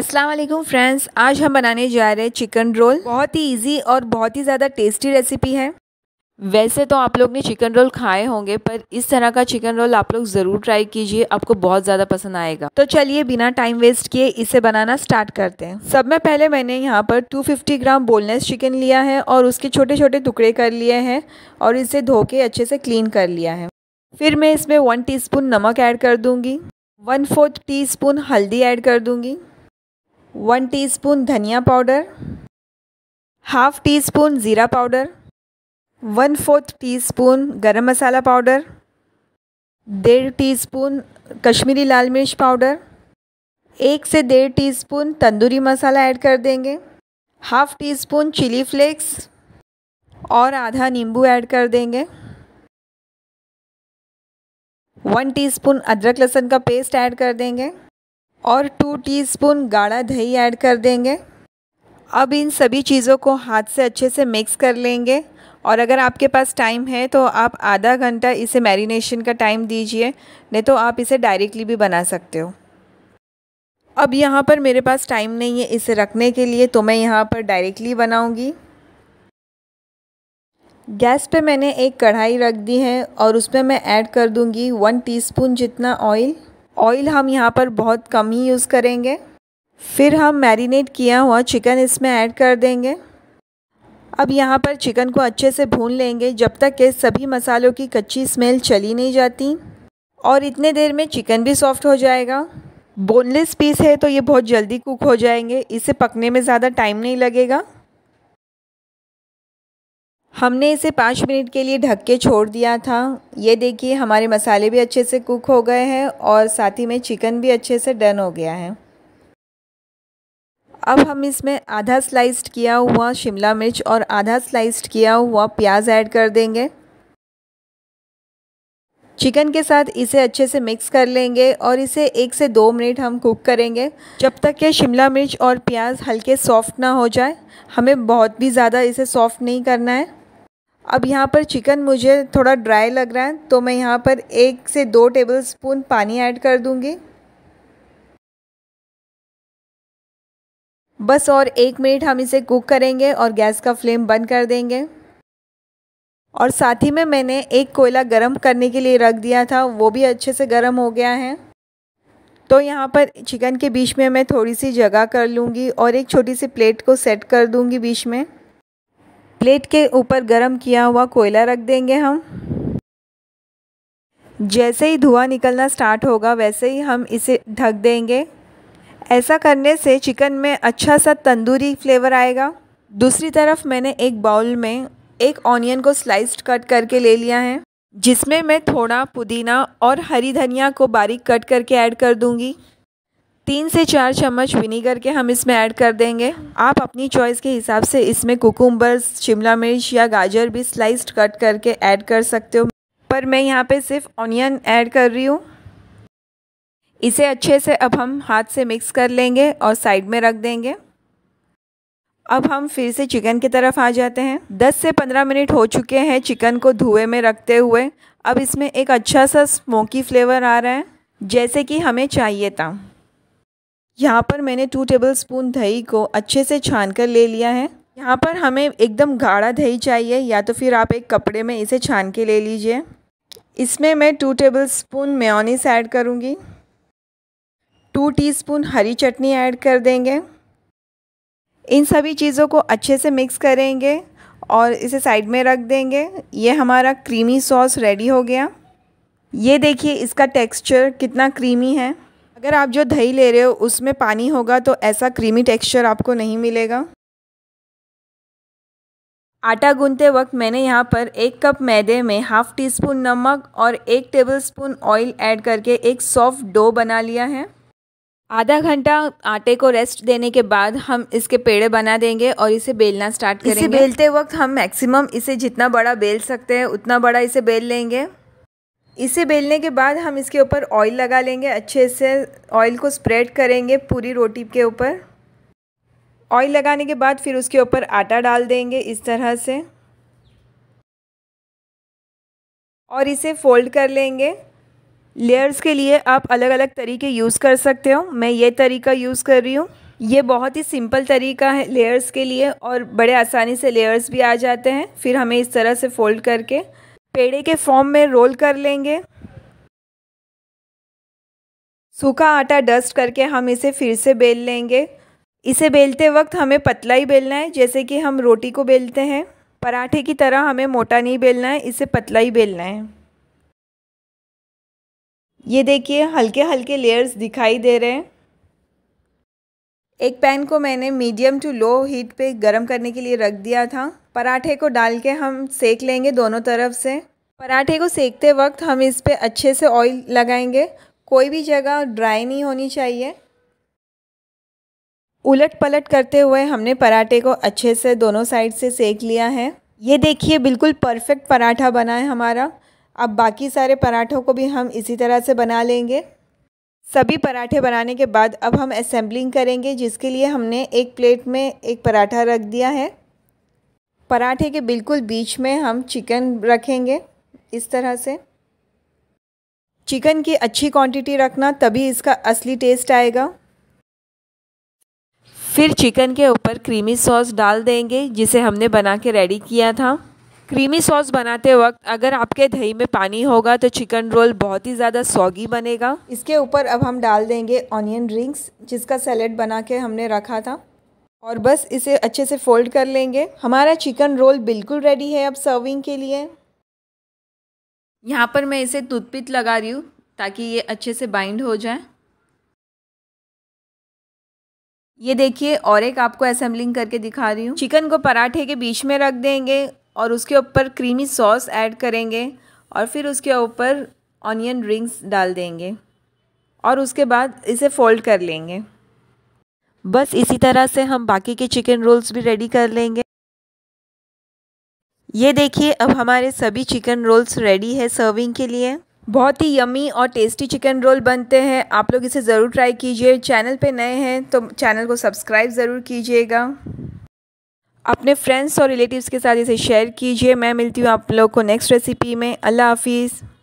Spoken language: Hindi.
अस्सलाम वालेकुम फ्रेंड्स आज हम बनाने जा रहे हैं चिकन रोल बहुत ही इजी और बहुत ही ज़्यादा टेस्टी रेसिपी है वैसे तो आप लोग ने चिकन रोल खाए होंगे पर इस तरह का चिकन रोल आप लोग ज़रूर ट्राई कीजिए आपको बहुत ज़्यादा पसंद आएगा तो चलिए बिना टाइम वेस्ट किए इसे बनाना स्टार्ट करते हैं सब में पहले मैंने यहाँ पर 250 ग्राम बोनलेस चिकन लिया है और उसके छोटे छोटे टुकड़े कर लिए हैं और इसे धो के अच्छे से क्लीन कर लिया है फिर मैं इसमें वन टी नमक ऐड कर दूँगी वन फोर्थ टी हल्दी ऐड कर दूँगी वन टीस्पून धनिया पाउडर हाफ टी स्पून ज़ीरा powder one fourth teaspoon garam masala powder डेढ़ टी स्पून कश्मीरी लाल मिर्च पाउडर एक से डेढ़ teaspoon tandoori masala add कर देंगे half teaspoon chili flakes और आधा नींबू ऐड कर देंगे वन टीस्पून अदरक लहसुन का पेस्ट ऐड कर देंगे और टू टीस्पून गाढ़ा दही ऐड कर देंगे अब इन सभी चीज़ों को हाथ से अच्छे से मिक्स कर लेंगे और अगर आपके पास टाइम है तो आप आधा घंटा इसे मैरिनेशन का टाइम दीजिए नहीं तो आप इसे डायरेक्टली भी बना सकते हो अब यहाँ पर मेरे पास टाइम नहीं है इसे रखने के लिए तो मैं यहाँ पर डायरेक्टली बनाऊँगी गैस पे मैंने एक कढ़ाई रख दी है और उसमें मैं ऐड कर दूँगी वन टीस्पून जितना ऑयल ऑयल हम यहाँ पर बहुत कम ही यूज़ करेंगे फिर हम मैरिनेट किया हुआ चिकन इसमें ऐड कर देंगे अब यहाँ पर चिकन को अच्छे से भून लेंगे जब तक के सभी मसालों की कच्ची स्मेल चली नहीं जाती और इतने देर में चिकन भी सॉफ्ट हो जाएगा बोनलेस पीस है तो ये बहुत जल्दी कुक हो जाएंगे इसे पकने में ज़्यादा टाइम नहीं लगेगा हमने इसे पाँच मिनट के लिए ढक के छोड़ दिया था ये देखिए हमारे मसाले भी अच्छे से कुक हो गए हैं और साथ ही में चिकन भी अच्छे से डन हो गया है अब हम इसमें आधा स्लाइस्ड किया हुआ शिमला मिर्च और आधा स्लाइस्ड किया हुआ प्याज ऐड कर देंगे चिकन के साथ इसे अच्छे से मिक्स कर लेंगे और इसे एक से दो मिनट हम कुक करेंगे जब तक ये शिमला मिर्च और प्याज हल्के सॉफ्ट ना हो जाए हमें बहुत भी ज़्यादा इसे सॉफ्ट नहीं करना है अब यहाँ पर चिकन मुझे थोड़ा ड्राई लग रहा है तो मैं यहाँ पर एक से दो टेबल स्पून पानी ऐड कर दूँगी बस और एक मिनट हम इसे कुक करेंगे और गैस का फ्लेम बंद कर देंगे और साथ ही में मैंने एक कोयला गरम करने के लिए रख दिया था वो भी अच्छे से गरम हो गया है तो यहाँ पर चिकन के बीच में मैं थोड़ी सी जगह कर लूँगी और एक छोटी सी प्लेट को सेट कर दूँगी बीच में प्लेट के ऊपर गर्म किया हुआ कोयला रख देंगे हम जैसे ही धुआं निकलना स्टार्ट होगा वैसे ही हम इसे ढक देंगे ऐसा करने से चिकन में अच्छा सा तंदूरी फ्लेवर आएगा दूसरी तरफ मैंने एक बाउल में एक ऑनियन को स्लाइस्ड कट करके ले लिया है जिसमें मैं थोड़ा पुदीना और हरी धनिया को बारीक कट करके ऐड कर दूंगी तीन से चार चम्मच विनीगर के हम इसमें ऐड कर देंगे आप अपनी चॉइस के हिसाब से इसमें कुकुम्बर्स शिमला मिर्च या गाजर भी स्लाइस्ड कट करके ऐड कर सकते हो पर मैं यहाँ पे सिर्फ ऑनियन ऐड कर रही हूँ इसे अच्छे से अब हम हाथ से मिक्स कर लेंगे और साइड में रख देंगे अब हम फिर से चिकन की तरफ आ जाते हैं 10 से 15 मिनट हो चुके हैं चिकन को धुएं में रखते हुए अब इसमें एक अच्छा सा स्मोकी फ्लेवर आ रहा है जैसे कि हमें चाहिए था यहाँ पर मैंने टू टेबल स्पून दही को अच्छे से छान कर ले लिया है यहाँ पर हमें एकदम गाढ़ा दही चाहिए या तो फिर आप एक कपड़े में इसे छान के ले लीजिए इसमें मैं two tablespoon mayonnaise add करूँगी टू टीस्पून हरी चटनी ऐड कर देंगे इन सभी चीज़ों को अच्छे से मिक्स करेंगे और इसे साइड में रख देंगे ये हमारा क्रीमी सॉस रेडी हो गया ये देखिए इसका टेक्सचर कितना क्रीमी है अगर आप जो दही ले रहे हो उसमें पानी होगा तो ऐसा क्रीमी टेक्सचर आपको नहीं मिलेगा आटा गूंदते वक्त मैंने यहाँ पर एक कप मैदे में हाफ़ टी स्पून नमक और एक टेबल स्पून ऑयल ऐड करके एक सॉफ्ट डो बना लिया है आधा घंटा आटे को रेस्ट देने के बाद हम इसके पेड़े बना देंगे और इसे बेलना स्टार्ट करेंगे इसे बेलते वक्त हम मैक्सिमम इसे जितना बड़ा बेल सकते हैं उतना बड़ा इसे बेल लेंगे इसे बेलने के बाद हम इसके ऊपर ऑयल लगा लेंगे अच्छे से ऑयल को स्प्रेड करेंगे पूरी रोटी के ऊपर ऑयल लगाने के बाद फिर उसके ऊपर आटा डाल देंगे इस तरह से और इसे फोल्ड कर लेंगे लेयर्स के लिए आप अलग अलग तरीके यूज़ कर सकते हो मैं ये तरीका यूज़ कर रही हूँ ये बहुत ही सिंपल तरीका है लेयर्स के लिए और बड़े आसानी से लेयर्स भी आ जाते हैं फिर हमें इस तरह से फोल्ड करके पेड़े के फॉर्म में रोल कर लेंगे सूखा आटा डस्ट करके हम इसे फिर से बेल लेंगे इसे बेलते वक्त हमें पतला ही बेलना है जैसे कि हम रोटी को बेलते हैं पराठे की तरह हमें मोटा नहीं बेलना है इसे पतला ही बेलना है ये देखिए हल्के हल्के लेयर्स दिखाई दे रहे हैं एक पैन को मैंने मीडियम टू लो हीट पे गरम करने के लिए रख दिया था पराठे को डाल के हम सेक लेंगे दोनों तरफ से पराठे को सेकते वक्त हम इस पर अच्छे से ऑयल लगाएंगे कोई भी जगह ड्राई नहीं होनी चाहिए उलट पलट करते हुए हमने पराठे को अच्छे से दोनों साइड से सेक लिया है ये देखिए बिल्कुल परफेक्ट पराठा बना है हमारा अब बाकी सारे पराठों को भी हम इसी तरह से बना लेंगे सभी पराठे बनाने के बाद अब हम असेंबलिंग करेंगे जिसके लिए हमने एक प्लेट में एक पराठा रख दिया है पराठे के बिल्कुल बीच में हम चिकन रखेंगे इस तरह से चिकन की अच्छी क्वांटिटी रखना तभी इसका असली टेस्ट आएगा फिर चिकन के ऊपर क्रीमी सॉस डाल देंगे जिसे हमने बना के रेडी किया था क्रीमी सॉस बनाते वक्त अगर आपके दही में पानी होगा तो चिकन रोल बहुत ही ज़्यादा सौगी बनेगा इसके ऊपर अब हम डाल देंगे ऑनियन रिंग्स जिसका सैलेड बना के हमने रखा था और बस इसे अच्छे से फोल्ड कर लेंगे हमारा चिकन रोल बिल्कुल रेडी है अब सर्विंग के लिए यहाँ पर मैं इसे टूथपिक लगा रही हूँ ताकि ये अच्छे से बाइंड हो जाए ये देखिए और एक आपको असेंबलिंग करके दिखा रही हूँ चिकन को पराठे के बीच में रख देंगे और उसके ऊपर क्रीमी सॉस ऐड करेंगे और फिर उसके ऊपर ऑनियन रिंग्स डाल देंगे और उसके बाद इसे फोल्ड कर लेंगे बस इसी तरह से हम बाकी के चिकन रोल्स भी रेडी कर लेंगे ये देखिए अब हमारे सभी चिकन रोल्स रेडी है सर्विंग के लिए बहुत ही यमी और टेस्टी चिकन रोल बनते हैं आप लोग इसे ज़रूर ट्राई कीजिए चैनल पे नए हैं तो चैनल को सब्सक्राइब ज़रूर कीजिएगा अपने फ्रेंड्स और रिलेटिव्स के साथ इसे शेयर कीजिए मैं मिलती हूँ आप लोग को नेक्स्ट रेसिपी में अल्लाह हाफिज़